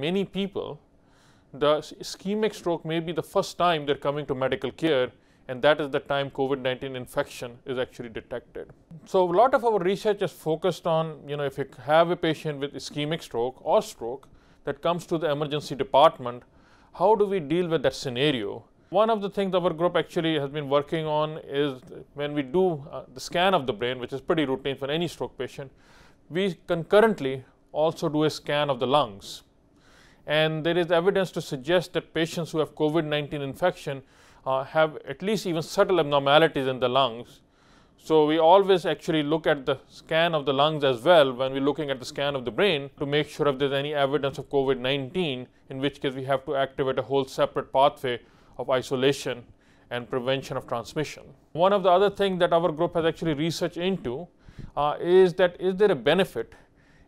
many people, the ischemic stroke may be the first time they're coming to medical care and that is the time COVID-19 infection is actually detected. So a lot of our research is focused on, you know, if you have a patient with ischemic stroke or stroke that comes to the emergency department, how do we deal with that scenario? One of the things our group actually has been working on is when we do uh, the scan of the brain, which is pretty routine for any stroke patient, we concurrently also do a scan of the lungs and there is evidence to suggest that patients who have COVID-19 infection uh, have at least even subtle abnormalities in the lungs. So, we always actually look at the scan of the lungs as well when we are looking at the scan of the brain to make sure if there is any evidence of COVID-19 in which case we have to activate a whole separate pathway of isolation and prevention of transmission. One of the other things that our group has actually researched into uh, is that is there a benefit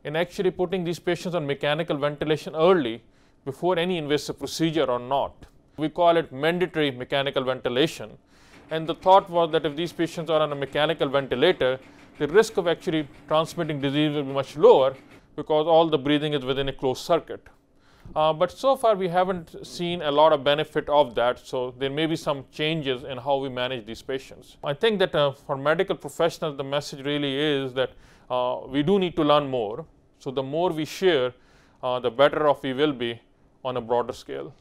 in actually putting these patients on mechanical ventilation early before any invasive procedure or not. We call it mandatory mechanical ventilation. And the thought was that if these patients are on a mechanical ventilator, the risk of actually transmitting disease will be much lower because all the breathing is within a closed circuit. Uh, but so far, we haven't seen a lot of benefit of that. So there may be some changes in how we manage these patients. I think that uh, for medical professionals, the message really is that uh, we do need to learn more. So the more we share, uh, the better off we will be on a broader scale.